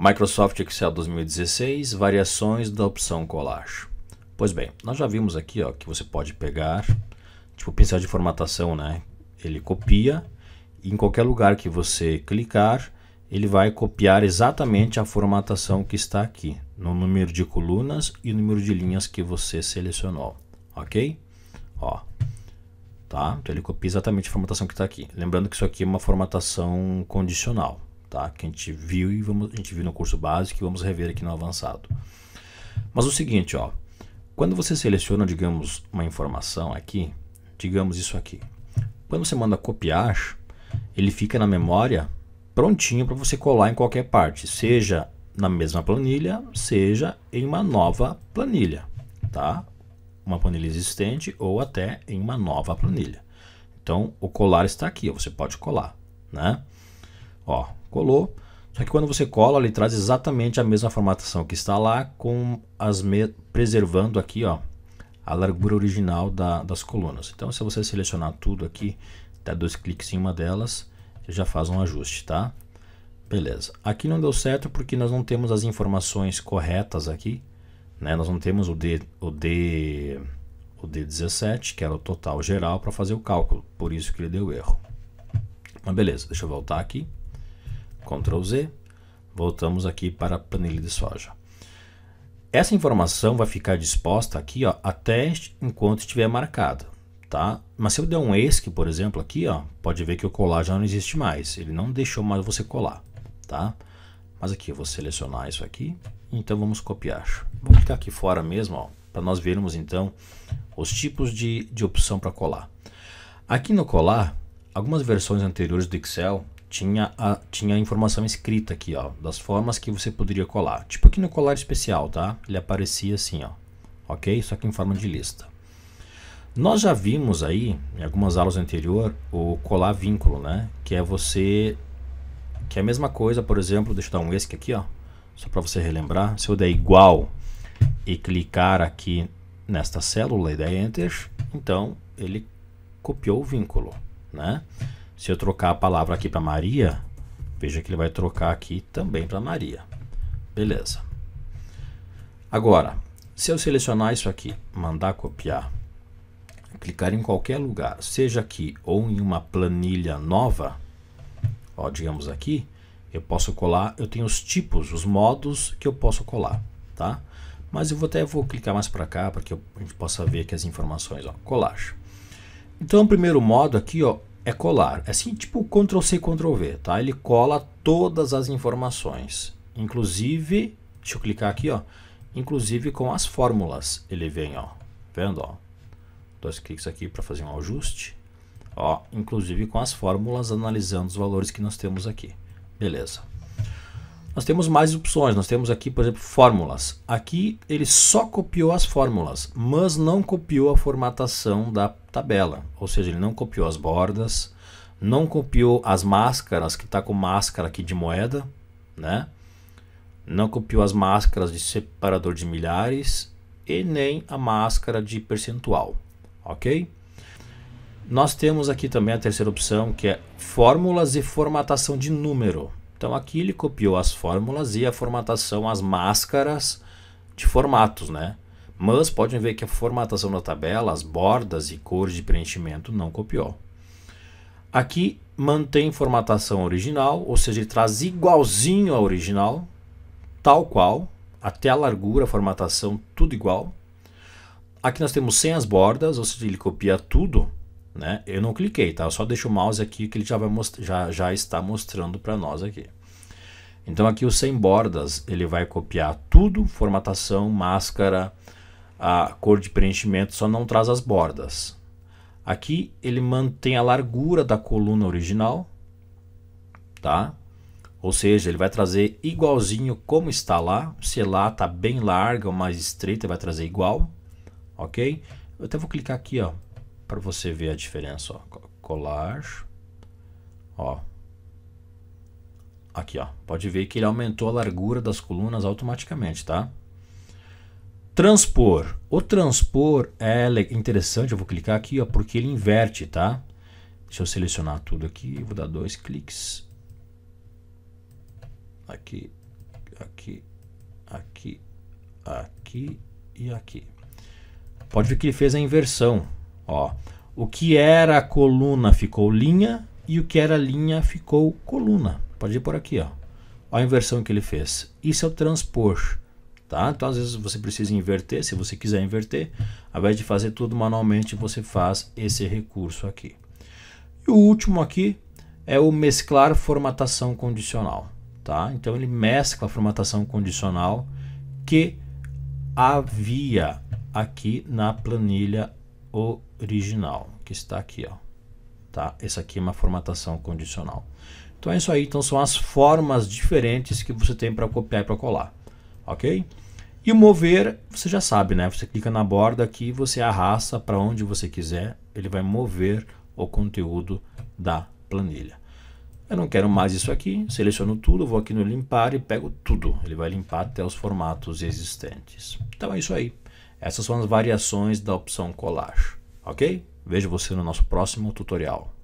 Microsoft Excel 2016, variações da opção Collage. Pois bem, nós já vimos aqui ó, que você pode pegar, tipo pincel de formatação, né? Ele copia e em qualquer lugar que você clicar, ele vai copiar exatamente a formatação que está aqui, no número de colunas e número de linhas que você selecionou, ok? Ó, tá? Então ele copia exatamente a formatação que está aqui. Lembrando que isso aqui é uma formatação condicional, tá? Que a gente viu e vamos, a gente viu no curso básico e vamos rever aqui no avançado. Mas o seguinte, ó, quando você seleciona, digamos, uma informação aqui, digamos isso aqui. Quando você manda copiar, ele fica na memória prontinho para você colar em qualquer parte, seja na mesma planilha, seja em uma nova planilha, tá? Uma planilha existente ou até em uma nova planilha. Então, o colar está aqui, ó, você pode colar, né? Ó, colou. Só que quando você cola, ele traz exatamente a mesma formatação que está lá, com as preservando aqui ó, a largura original da, das colunas. Então, se você selecionar tudo aqui, dá dois cliques em uma delas, você já faz um ajuste, tá? Beleza. Aqui não deu certo porque nós não temos as informações corretas aqui, né? Nós não temos o D, o D, o D17, que era o total geral para fazer o cálculo, por isso que ele deu erro. Mas beleza, deixa eu voltar aqui. Ctrl Z, voltamos aqui para a planilha de soja. Essa informação vai ficar disposta aqui ó, até enquanto estiver marcada. Tá? Mas se eu der um ESC, por exemplo, aqui, ó, pode ver que o colar já não existe mais. Ele não deixou mais você colar. Tá? Mas aqui eu vou selecionar isso aqui. Então vamos copiar. Vou clicar aqui fora mesmo, para nós vermos então os tipos de, de opção para colar. Aqui no colar, algumas versões anteriores do Excel tinha a, tinha a informação escrita aqui, ó, das formas que você poderia colar. Tipo aqui no colar especial, tá? Ele aparecia assim, ó, ok? Só que em forma de lista. Nós já vimos aí, em algumas aulas anterior, o colar vínculo, né? Que é você, que é a mesma coisa, por exemplo, deixa eu dar um ESC aqui, ó, só para você relembrar. Se eu der igual e clicar aqui nesta célula e der é Enter, então ele copiou o vínculo, né? Se eu trocar a palavra aqui para Maria, veja que ele vai trocar aqui também para Maria. Beleza. Agora, se eu selecionar isso aqui, mandar copiar, clicar em qualquer lugar, seja aqui ou em uma planilha nova, ó, digamos aqui, eu posso colar, eu tenho os tipos, os modos que eu posso colar, tá? Mas eu vou até vou clicar mais para cá para que eu, a gente possa ver aqui as informações, ó, Então, o primeiro modo aqui, ó, é colar. É assim, tipo Ctrl C, Ctrl V, tá? Ele cola todas as informações, inclusive, deixa eu clicar aqui, ó, inclusive com as fórmulas. Ele vem, ó, vendo, ó. Dois cliques aqui para fazer um ajuste. Ó, inclusive com as fórmulas analisando os valores que nós temos aqui. Beleza nós temos mais opções. Nós temos aqui, por exemplo, fórmulas. Aqui ele só copiou as fórmulas, mas não copiou a formatação da tabela. Ou seja, ele não copiou as bordas, não copiou as máscaras, que está com máscara aqui de moeda, né? Não copiou as máscaras de separador de milhares e nem a máscara de percentual, ok? Nós temos aqui também a terceira opção, que é fórmulas e formatação de número. Então aqui ele copiou as fórmulas e a formatação, as máscaras de formatos, né? Mas podem ver que a formatação da tabela, as bordas e cores de preenchimento não copiou. Aqui mantém formatação original, ou seja, ele traz igualzinho a original, tal qual, até a largura, a formatação, tudo igual. Aqui nós temos sem as bordas, ou seja, ele copia tudo né? Eu não cliquei, tá? Eu só deixo o mouse aqui que ele já, vai já, já está mostrando para nós aqui. Então aqui o sem bordas, ele vai copiar tudo, formatação, máscara, a cor de preenchimento, só não traz as bordas. Aqui ele mantém a largura da coluna original, tá? Ou seja, ele vai trazer igualzinho como está lá. Se lá está bem larga ou mais estreita, vai trazer igual, ok? Eu até vou clicar aqui, ó, para você ver a diferença, ó. Colar, ó. Aqui, ó. Pode ver que ele aumentou a largura das colunas automaticamente, tá? Transpor. O transpor é interessante, eu vou clicar aqui, ó, porque ele inverte, tá? Deixa eu selecionar tudo aqui, vou dar dois cliques. Aqui, aqui, aqui, aqui e aqui. Pode ver que ele fez a inversão, Ó, o que era coluna ficou linha e o que era linha ficou coluna. Pode ir por aqui, ó. Olha a inversão que ele fez. Isso é o transpor. Tá? Então, às vezes você precisa inverter, se você quiser inverter, ao invés de fazer tudo manualmente, você faz esse recurso aqui. E o último aqui é o mesclar formatação condicional. Tá? Então, ele mescla a formatação condicional que havia aqui na planilha original, que está aqui, ó. Tá? Essa aqui é uma formatação condicional. Então é isso aí, então são as formas diferentes que você tem para copiar e para colar, ok? E o mover, você já sabe, né? Você clica na borda aqui, você arrasta para onde você quiser, ele vai mover o conteúdo da planilha. Eu não quero mais isso aqui, seleciono tudo, vou aqui no limpar e pego tudo. Ele vai limpar até os formatos existentes. Então é isso aí. Essas são as variações da opção colacho, ok? Vejo você no nosso próximo tutorial.